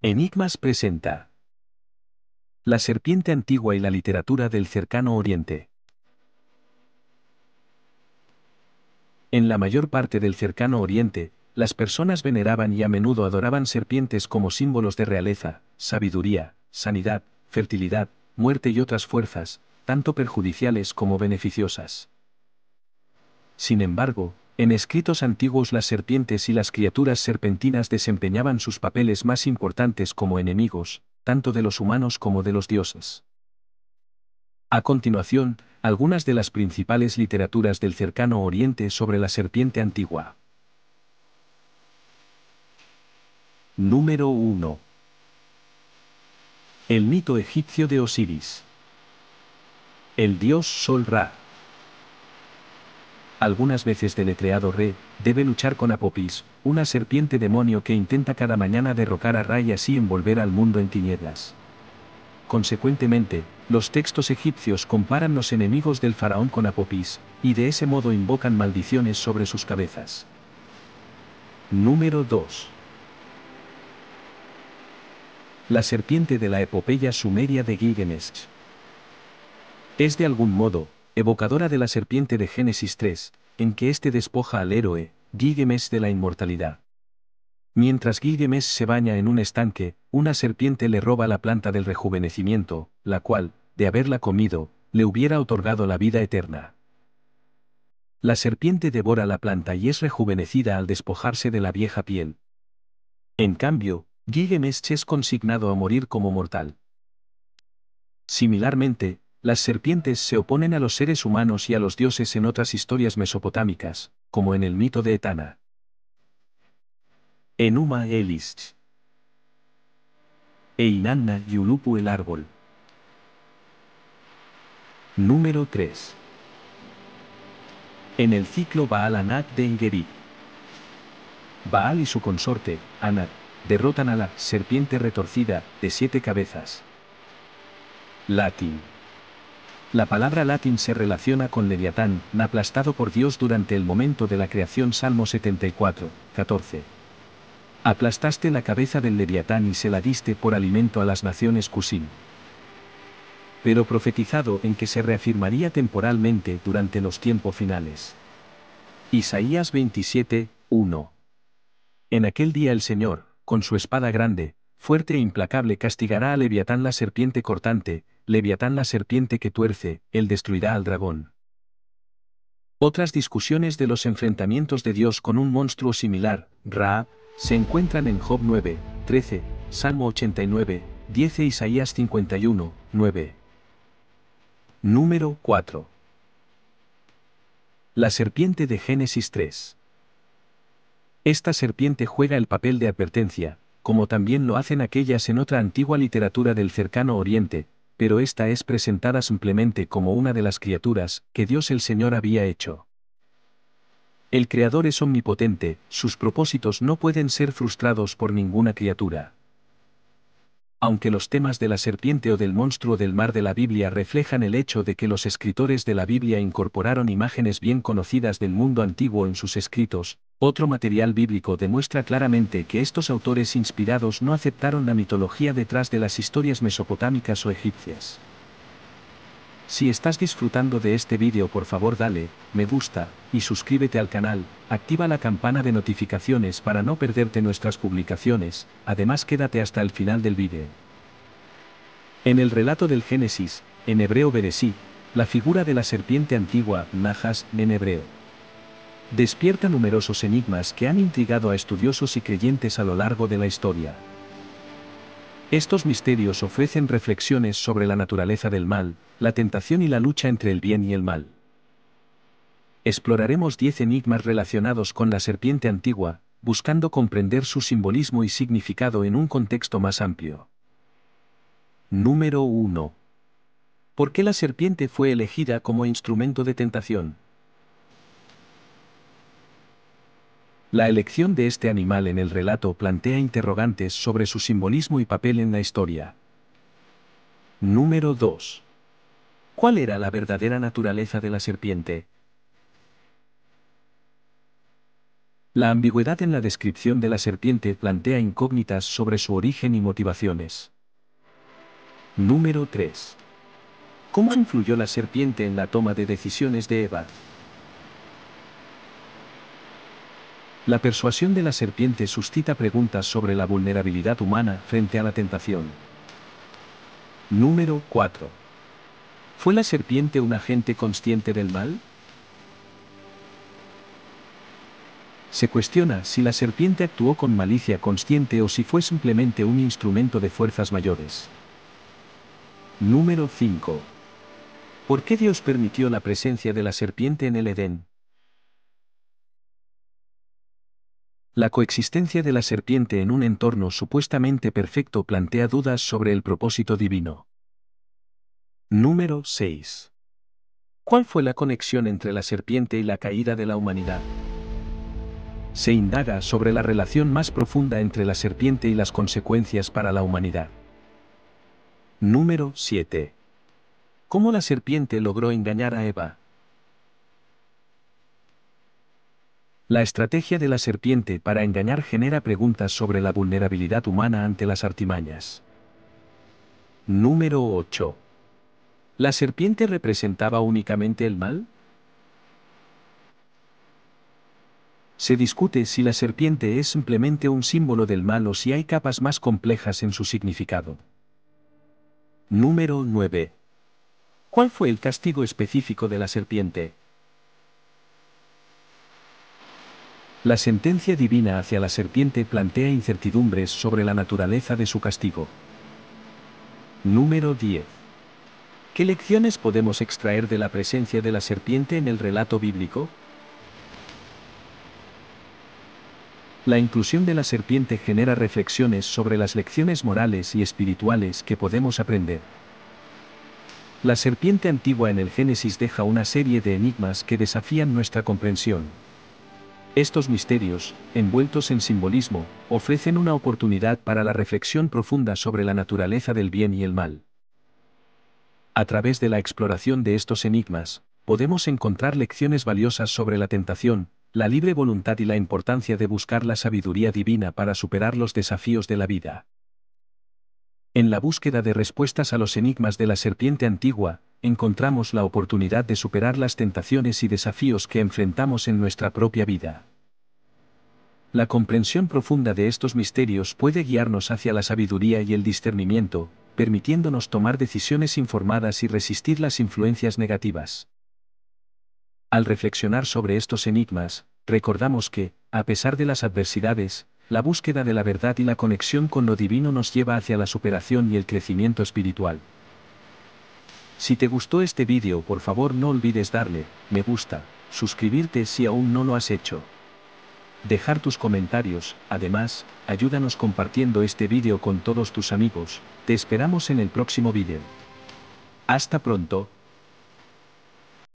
Enigmas presenta La serpiente antigua y la literatura del cercano oriente. En la mayor parte del cercano oriente, las personas veneraban y a menudo adoraban serpientes como símbolos de realeza, sabiduría, sanidad, fertilidad, muerte y otras fuerzas, tanto perjudiciales como beneficiosas. Sin embargo, en escritos antiguos las serpientes y las criaturas serpentinas desempeñaban sus papeles más importantes como enemigos, tanto de los humanos como de los dioses. A continuación, algunas de las principales literaturas del cercano oriente sobre la serpiente antigua. Número 1. El mito egipcio de Osiris. El dios Sol Ra algunas veces deletreado Re, debe luchar con Apopis, una serpiente demonio que intenta cada mañana derrocar a Ra y así envolver al mundo en tinieblas. Consecuentemente, los textos egipcios comparan los enemigos del faraón con Apopis, y de ese modo invocan maldiciones sobre sus cabezas. Número 2. La serpiente de la epopeya sumeria de Gilgamesh. Es de algún modo, evocadora de la serpiente de Génesis 3, en que éste despoja al héroe, Gilgamesh de la inmortalidad. Mientras Gilgamesh se baña en un estanque, una serpiente le roba la planta del rejuvenecimiento, la cual, de haberla comido, le hubiera otorgado la vida eterna. La serpiente devora la planta y es rejuvenecida al despojarse de la vieja piel. En cambio, Gilgamesh es consignado a morir como mortal. Similarmente, las serpientes se oponen a los seres humanos y a los dioses en otras historias mesopotámicas, como en el mito de Etana. Enuma Elish. Einanna Yulupu el árbol. Número 3. En el ciclo Baal Anat de Ingeri. Baal y su consorte, Anat, derrotan a la serpiente retorcida de siete cabezas. Latín. La palabra latín se relaciona con Leviatán, aplastado por Dios durante el momento de la creación Salmo 74, 14. Aplastaste la cabeza del Leviatán y se la diste por alimento a las naciones Cusín. Pero profetizado en que se reafirmaría temporalmente durante los tiempos finales. Isaías 27, 1. En aquel día el Señor, con su espada grande, fuerte e implacable castigará a Leviatán la serpiente cortante, Leviatán la serpiente que tuerce, él destruirá al dragón. Otras discusiones de los enfrentamientos de Dios con un monstruo similar, Raab, se encuentran en Job 9, 13, Salmo 89, 10 e Isaías 51, 9. Número 4. La serpiente de Génesis 3. Esta serpiente juega el papel de advertencia, como también lo hacen aquellas en otra antigua literatura del cercano oriente, pero esta es presentada simplemente como una de las criaturas que Dios el Señor había hecho. El Creador es omnipotente, sus propósitos no pueden ser frustrados por ninguna criatura. Aunque los temas de la serpiente o del monstruo del mar de la Biblia reflejan el hecho de que los escritores de la Biblia incorporaron imágenes bien conocidas del mundo antiguo en sus escritos, otro material bíblico demuestra claramente que estos autores inspirados no aceptaron la mitología detrás de las historias mesopotámicas o egipcias. Si estás disfrutando de este vídeo por favor dale, me gusta, y suscríbete al canal, activa la campana de notificaciones para no perderte nuestras publicaciones, además quédate hasta el final del vídeo. En el relato del Génesis, en hebreo Beresí, la figura de la serpiente antigua, Najas, en hebreo, despierta numerosos enigmas que han intrigado a estudiosos y creyentes a lo largo de la historia. Estos misterios ofrecen reflexiones sobre la naturaleza del mal, la tentación y la lucha entre el bien y el mal. Exploraremos 10 enigmas relacionados con la serpiente antigua, buscando comprender su simbolismo y significado en un contexto más amplio. Número 1. ¿Por qué la serpiente fue elegida como instrumento de tentación? La elección de este animal en el relato plantea interrogantes sobre su simbolismo y papel en la historia. Número 2. ¿Cuál era la verdadera naturaleza de la serpiente? La ambigüedad en la descripción de la serpiente plantea incógnitas sobre su origen y motivaciones. Número 3. ¿Cómo influyó la serpiente en la toma de decisiones de Eva? La persuasión de la serpiente suscita preguntas sobre la vulnerabilidad humana frente a la tentación. Número 4. ¿Fue la serpiente un agente consciente del mal? Se cuestiona si la serpiente actuó con malicia consciente o si fue simplemente un instrumento de fuerzas mayores. Número 5. ¿Por qué Dios permitió la presencia de la serpiente en el Edén? La coexistencia de la serpiente en un entorno supuestamente perfecto plantea dudas sobre el propósito divino. Número 6. ¿Cuál fue la conexión entre la serpiente y la caída de la humanidad? Se indaga sobre la relación más profunda entre la serpiente y las consecuencias para la humanidad. Número 7. ¿Cómo la serpiente logró engañar a Eva? La estrategia de la serpiente para engañar genera preguntas sobre la vulnerabilidad humana ante las artimañas. Número 8. ¿La serpiente representaba únicamente el mal? Se discute si la serpiente es simplemente un símbolo del mal o si hay capas más complejas en su significado. Número 9. ¿Cuál fue el castigo específico de la serpiente? La sentencia divina hacia la serpiente plantea incertidumbres sobre la naturaleza de su castigo. Número 10. ¿Qué lecciones podemos extraer de la presencia de la serpiente en el relato bíblico? La inclusión de la serpiente genera reflexiones sobre las lecciones morales y espirituales que podemos aprender. La serpiente antigua en el Génesis deja una serie de enigmas que desafían nuestra comprensión. Estos misterios, envueltos en simbolismo, ofrecen una oportunidad para la reflexión profunda sobre la naturaleza del bien y el mal. A través de la exploración de estos enigmas, podemos encontrar lecciones valiosas sobre la tentación, la libre voluntad y la importancia de buscar la sabiduría divina para superar los desafíos de la vida. En la búsqueda de respuestas a los enigmas de la serpiente antigua, encontramos la oportunidad de superar las tentaciones y desafíos que enfrentamos en nuestra propia vida. La comprensión profunda de estos misterios puede guiarnos hacia la sabiduría y el discernimiento, permitiéndonos tomar decisiones informadas y resistir las influencias negativas. Al reflexionar sobre estos enigmas, recordamos que, a pesar de las adversidades, la búsqueda de la verdad y la conexión con lo divino nos lleva hacia la superación y el crecimiento espiritual. Si te gustó este vídeo por favor no olvides darle, me gusta, suscribirte si aún no lo has hecho. Dejar tus comentarios, además, ayúdanos compartiendo este vídeo con todos tus amigos, te esperamos en el próximo vídeo. Hasta pronto.